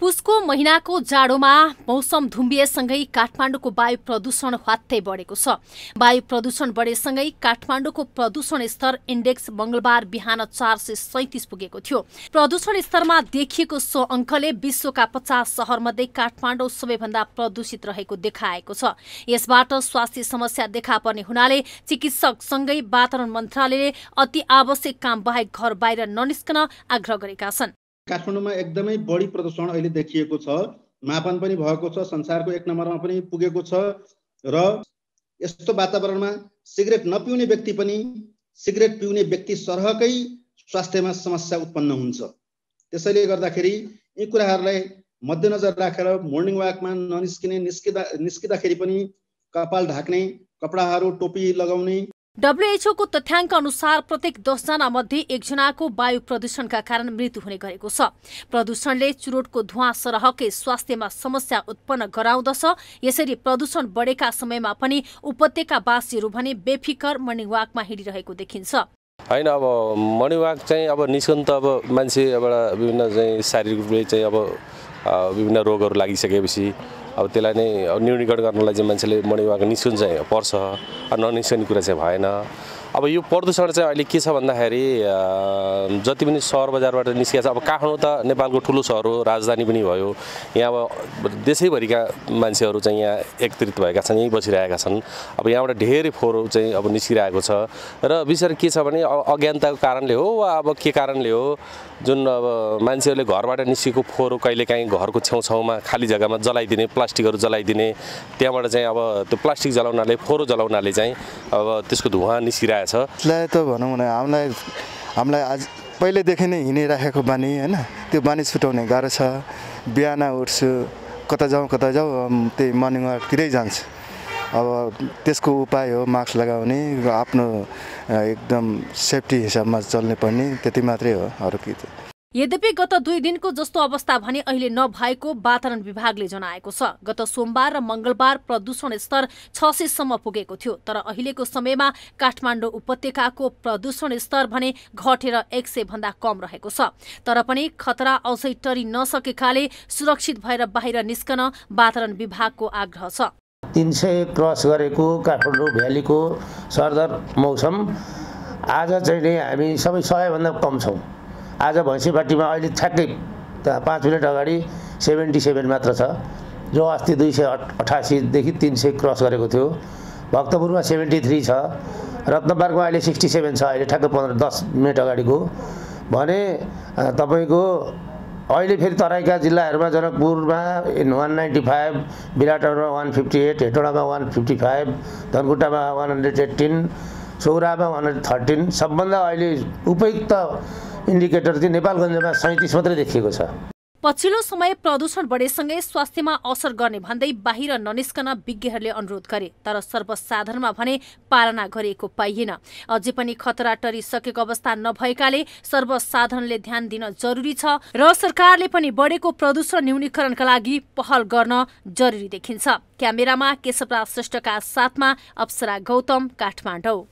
पुसको महिनाको जाडोमा मौसम धुम्बिएसँगै काठमाडौँको वायु प्रदूषण ह्वात्तै बढेको छ वायु प्रदूषण बढेसँगै काठमाडौँको प्रदूषण स्तर इन्डेक्स मंगलबार बिहान चार सय सैतिस पुगेको थियो प्रदूषण स्तरमा देखिएको सो अङ्कले विश्वका पचास सहरमध्ये काठमाडौँ सबैभन्दा प्रदूषित रहेको देखाएको छ यसबाट स्वास्थ्य समस्या देखा पर्ने हुनाले चिकित्सकसँगै वातावरण मन्त्रालयले अति आवश्यक काम बाहेक घर बाहिर ननिस्कन आग्रह गरेका छन् काठमाडौँमा एकदमै बढी प्रदूषण अहिले देखिएको छ मापन पनि भएको छ संसारको एक नम्बरमा पनि पुगेको छ र यस्तो वातावरणमा सिगरेट नपिउने व्यक्ति पनि सिगरेट पिउने व्यक्ति सरहकै स्वास्थ्यमा समस्या उत्पन्न हुन्छ त्यसैले गर्दाखेरि यी कुराहरूलाई मध्यनजर राखेर मर्निङ वाकमा ननिस्किने निस्किँदा निस्किँदाखेरि पनि कपाल ढाक्ने कपडाहरू टोपी लगाउने डब्ल्युएचओको तथ्याङ्क अनुसार प्रत्येक दसजना मध्ये एकजनाको वायु प्रदूषणका कारण मृत्यु हुने गरेको छ प्रदूषणले चुरोटको धुवा सरहकै स्वास्थ्यमा समस्या उत्पन्न गराउँदछ यसरी प्रदूषण बढेका समयमा पनि उपत्यका उपत्यकावासीहरू भने बेफिकर मर्निङ वाकमा हिँडिरहेको देखिन्छ होइन अब मर्निङ चाहिँ अब निस्कन्त अब मान्छे एउटा विभिन्न चाहिँ शारीरिक रूपले चाहिँ अब विभिन्न रोगहरू लागिसकेपछि अब त्यसलाई नै न्यूनीकरण गर्नलाई चाहिँ मान्छेले मर्निङवाक निस्कुन चाहिँ पर्छ ननिस्कने कुरा चाहिँ भएन अब यो प्रदूषण चाहिँ अहिले के छ भन्दाखेरि जति पनि सहर बजारबाट निस्किएको छ अब काठमाडौँ त नेपालको ठुलो सहर हो राजधानी पनि भयो यहाँ अब देशैभरिका मान्छेहरू चाहिँ यहाँ एकत्रित भएका छन् यहीँ बसिरहेका छन् अब यहाँबाट धेरै फोहोर चाहिँ अब निस्किरहेको छ र विशेष के छ भने अज्ञानताको कारणले हो वा अब के कारणले हो जुन अब मान्छेहरूले घरबाट निस्केको फोहोरो कहिलेकाहीँ घरको छेउछाउमा खाली जग्गामा जलाइदिने प्लास्टिकहरू जलाइदिने त्यहाँबाट चाहिँ अब त्यो प्लास्टिक जलाउनाले फोहोरो जलाउनाले चाहिँ अब त्यसको धुवा निस्किरहेछ त भनौँ भने हामीलाई हामीलाई आज पहिल्यैदेखि नै हिँडिराखेको बानी होइन त्यो बानी छुट्याउने गाह्रो छ बिहान उठ्छु कता जाउँ कता जाउँ त्यही मर्निङ वाकतिरै जान्छु अब त्यसको उपाय हो मास्क लगाउने आफ्नो एकदम सेफ्टी हिसाबमा चल्ने पर्ने त्यति मात्रै हो अरू के यद्यपि गत दुई दिनको जस्तो अवस्था भने अहिले नभएको वातावरण विभागले जनाएको छ गत सोमबार र मंगलबार प्रदूषण स्तर छ सयसम्म पुगेको थियो तर अहिलेको समयमा काठमाडौँ उपत्यकाको प्रदूषण स्तर भने घटेर एक सय भन्दा कम रहेको छ तर पनि खतरा अझै टरी नसकेकाले सुरक्षित भएर बाहिर निस्कन वातावरण विभागको आग्रह छ तिन सय क्रस गरेको काठमाडौँ भ्यालीको सरदर मौसम आज चाहिँ नै हामी सबै सयभन्दा कम छौँ आज भैँसेपाटीमा अहिले ठ्याक्कै पाँच मिनट अगाडि सेभेन्टी सेभेन मात्र छ जो अस्ति दुई सय अठासीदेखि तिन सय क्रस गरेको थियो भक्तपुरमा सेभेन्टी थ्री छ रत्नपार्कमा अहिले सिक्सटी सेभेन छ अहिले ठ्याक्कै पन्ध्र दस मिनट अगाडिको भने तपाईँको अहिले फेरि तराईका जिल्लाहरूमा जनकपुरमा वान नाइन्टी फाइभ विराटनगरमा वान फिफ्टी एट हेटोडामा वान फिफ्टी फाइभ धनकुटामा वान हन्ड्रेड एट्टिन सौरामा वान हन्ड्रेड थर्टिन सबभन्दा अहिले उपयुक्त इन्डिकेटर चाहिँ नेपालगञ्जमा सैँतिस मात्रै देखिएको छ पछिल्लो समय प्रदूषण बढेसँगै स्वास्थ्यमा असर गर्ने भन्दै बाहिर ननिस्कन विज्ञहरूले अनुरोध गरे तर सर्वसाधारणमा भने पालना गरिएको पाइएन अझै पनि खतरा टरिसकेको अवस्था नभएकाले सर्वसाधारणले ध्यान दिन जरुरी छ र सरकारले पनि बढेको प्रदूषण न्यूनीकरणका लागि पहल गर्न जरुरी देखिन्छ क्यामेरामा केशवराज श्रेष्ठका साथमा अप्सरा गौतम काठमाडौँ